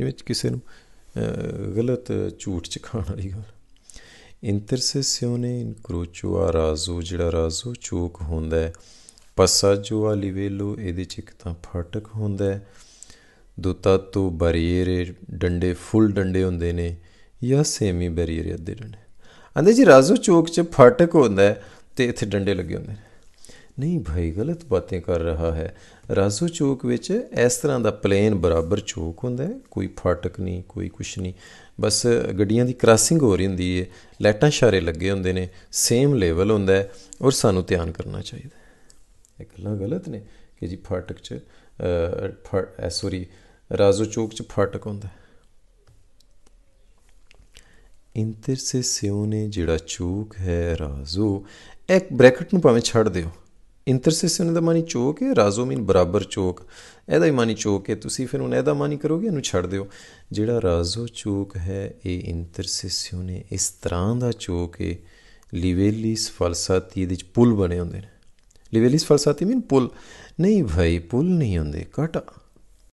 ਇਹ ਕਿਸੇ ਨੂੰ ਗਲਤ ਝੂਠ ਖਾਣ ਵਾਲੀ ਗੱਲ ਇੰਟਰਸੈਸਿਓਨੇ ਇਨ ਸਿਉਨੇ ਆ ਰਾਜ਼ੋ ਜਿਹੜਾ ਰਾਜ਼ੋ ਚੋਕ ਹੁੰਦਾ ਹੈ ਜੋ ਆ ਲਿਵੇਲੋ ਇਹਦੇ ਚ ਇੱਕ ਤਾਂ ਫਟਕ ਹੁੰਦਾ ਹੈ ਦੁਤਾ ਤੋ ਬਰੀਅਰ ਡੰਡੇ ਫੁੱਲ ਡੰਡੇ ਹੁੰਦੇ ਨੇ ਜਾਂ ਸੇਮੀ ਬਰੀਅਰ ਅੱਧੇ ਡੰਡੇ ਅੰਦੇ ਜੀ ਰਾਜ਼ੋ ਚੋਕ ਚ ਫਟਕ ਹੁੰਦਾ ਹੈ ਤੇ ਇੱਥੇ ਡੰਡੇ ਲੱਗੇ ਹੁੰਦੇ ਨੇ ਨਹੀਂ ਭਾਈ ਗਲਤ ਬਾਤਾਂ ਕਰ ਰਹਾ ਹੈ ਰਾਜੂ ਚੌਕ ਵਿੱਚ ਇਸ ਤਰ੍ਹਾਂ ਦਾ ਪਲੇਨ ਬਰਾਬਰ ਚੌਕ ਹੁੰਦਾ ਹੈ ਕੋਈ ਫਾਟਕ ਨਹੀਂ ਕੋਈ ਕੁਛ ਨਹੀਂ ਬਸ ਗੱਡੀਆਂ ਦੀ ਕ੍ਰਾਸਿੰਗ ਹੋ ਰਹੀ ਹੁੰਦੀ ਹੈ ਲਾਈਟਾਂ ਸ਼ਾਰੇ ਲੱਗੇ ਹੁੰਦੇ ਨੇ ਸੇਮ ਲੈਵਲ ਹੁੰਦਾ ਹੈ ਔਰ ਸਾਨੂੰ ਧਿਆਨ ਕਰਨਾ ਚਾਹੀਦਾ ਹੈ ਇਹ ਗੱਲਾਂ ਗਲਤ ਨੇ ਕਿ ਜੀ ਫਾਟਕ 'ਚ ਸੌਰੀ ਰਾਜੂ ਚੌਕ 'ਚ ਫਾਟਕ ਹੁੰਦਾ ਹੈ ਇੰਤਰ ਸੇ ਨੇ ਜਿਹੜਾ ਚੂਕ ਹੈ ਰਾਜ਼ੂ ਇੱਕ ਬ੍ਰੈਕਟ ਨੂੰ ਭਾਵੇਂ ਛੱਡ ਦਿਓ ਇੰਟਰਸੈਸ਼ਨ ਦਾ ਮਾਨੀ ਚੋਕ ਹੈ ਰਾਜ਼ੋ ਮੀਨ ਬਰਾਬਰ ਚੋਕ ਇਹਦਾ ਹੀ ਮਾਨੀ ਚੋਕ ਹੈ ਤੁਸੀਂ ਫਿਰ ਉਹਨਾਂ ਇਹਦਾ ਮਾਨੀ ਕਰੋਗੇ ਇਹਨੂੰ ਛੱਡ ਦਿਓ ਜਿਹੜਾ ਰਾਜ਼ੋ ਚੋਕ ਹੈ ਇਹ ਇੰਟਰਸੈਸ਼ਨ ਹੈ ਇਸ ਤਰ੍ਹਾਂ ਦਾ ਚੋਕ ਹੈ ਲਿਵੇਲਿਸ ਫਲਸਾਤੀ ਇਹਦੇ ਵਿੱਚ ਪੁਲ ਬਣੇ ਹੁੰਦੇ ਨੇ ਲਿਵੇਲਿਸ ਫਲਸਾਤੀ ਮੀਨ ਪੁਲ ਨਹੀਂ ਭਾਈ ਪੁਲ ਨਹੀਂ ਹੁੰਦੇ ਕਟਾ